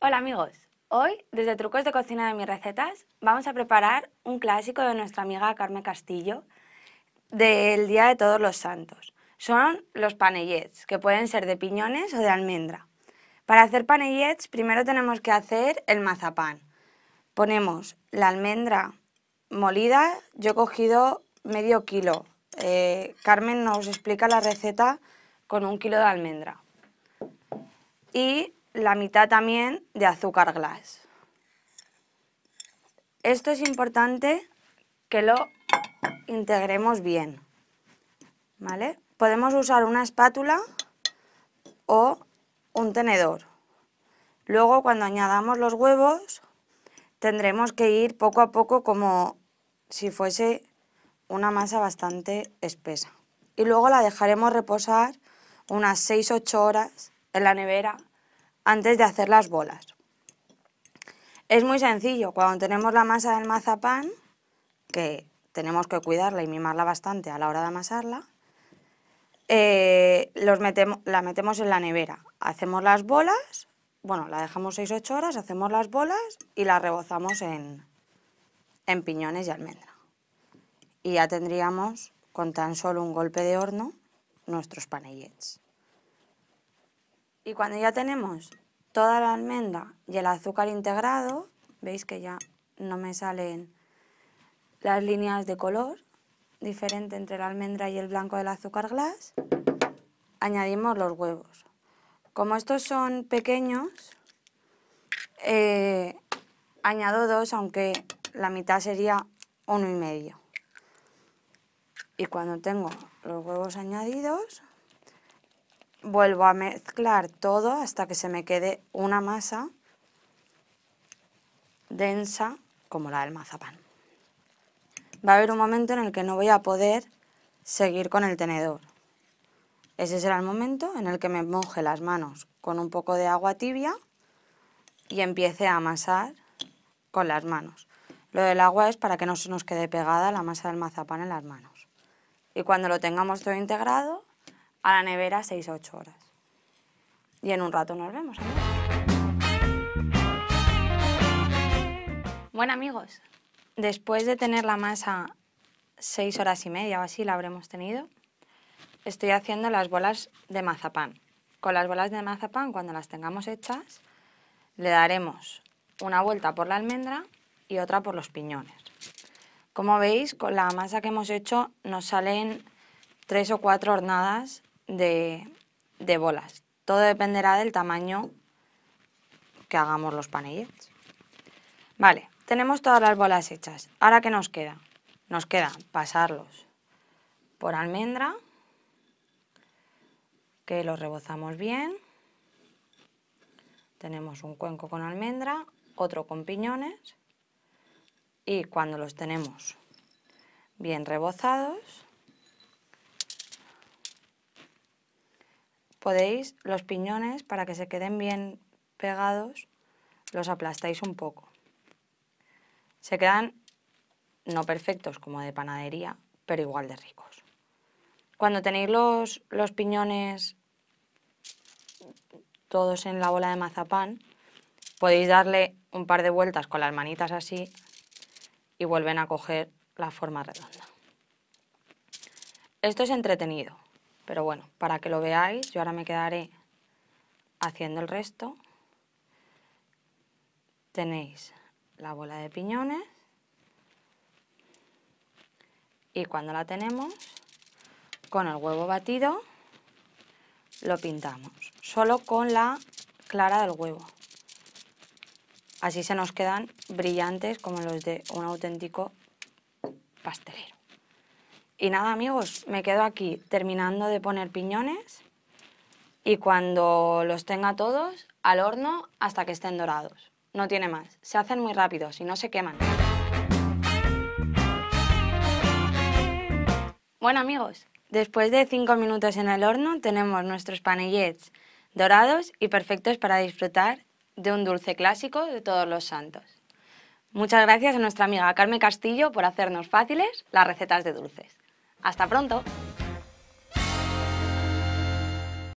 Hola amigos, hoy desde Trucos de Cocina de Mis Recetas vamos a preparar un clásico de nuestra amiga Carmen Castillo del Día de Todos los Santos. Son los panellets, que pueden ser de piñones o de almendra. Para hacer panellets primero tenemos que hacer el mazapán. Ponemos la almendra molida, yo he cogido medio kilo. Eh, Carmen nos explica la receta con un kilo de almendra y la mitad también de azúcar glass. Esto es importante que lo integremos bien, ¿vale? Podemos usar una espátula o un tenedor. Luego cuando añadamos los huevos tendremos que ir poco a poco como si fuese una masa bastante espesa. Y luego la dejaremos reposar unas 6-8 horas en la nevera antes de hacer las bolas. Es muy sencillo, cuando tenemos la masa del mazapán, que tenemos que cuidarla y mimarla bastante a la hora de amasarla, eh, los metemos, la metemos en la nevera. Hacemos las bolas, bueno, la dejamos 6-8 horas, hacemos las bolas y la rebozamos en, en piñones y almendra. Y ya tendríamos, con tan solo un golpe de horno, nuestros panellets. Y cuando ya tenemos toda la almendra y el azúcar integrado, veis que ya no me salen las líneas de color diferente entre la almendra y el blanco del azúcar glass, añadimos los huevos. Como estos son pequeños, eh, añado dos, aunque la mitad sería uno y medio. Y cuando tengo los huevos añadidos, Vuelvo a mezclar todo hasta que se me quede una masa densa como la del mazapán. Va a haber un momento en el que no voy a poder seguir con el tenedor. Ese será el momento en el que me moje las manos con un poco de agua tibia y empiece a amasar con las manos. Lo del agua es para que no se nos quede pegada la masa del mazapán en las manos. Y cuando lo tengamos todo integrado, a la nevera 6-8 horas. Y en un rato nos vemos. ¿eh? Bueno amigos, después de tener la masa 6 horas y media o así la habremos tenido, estoy haciendo las bolas de mazapán. Con las bolas de mazapán, cuando las tengamos hechas, le daremos una vuelta por la almendra y otra por los piñones. Como veis, con la masa que hemos hecho nos salen tres o cuatro hornadas de, bolas. Todo dependerá del tamaño que hagamos los panellets. Vale, tenemos todas las bolas hechas. ¿Ahora qué nos queda? Nos queda pasarlos por almendra, que los rebozamos bien. Tenemos un cuenco con almendra, otro con piñones y cuando los tenemos bien rebozados, podéis los piñones, para que se queden bien pegados, los aplastáis un poco. Se quedan no perfectos como de panadería, pero igual de ricos. Cuando tenéis los, los piñones todos en la bola de mazapán, podéis darle un par de vueltas con las manitas así y vuelven a coger la forma redonda. Esto es entretenido. Pero bueno, para que lo veáis, yo ahora me quedaré haciendo el resto. Tenéis la bola de piñones y cuando la tenemos, con el huevo batido lo pintamos, solo con la clara del huevo. Así se nos quedan brillantes como los de un auténtico pastelero. Y nada, amigos, me quedo aquí terminando de poner piñones y cuando los tenga todos, al horno hasta que estén dorados. No tiene más. Se hacen muy rápidos y no se queman. Bueno, amigos, después de 5 minutos en el horno tenemos nuestros panellets dorados y perfectos para disfrutar de un dulce clásico de todos los santos. Muchas gracias a nuestra amiga Carmen Castillo por hacernos fáciles las recetas de dulces. ¡Hasta pronto!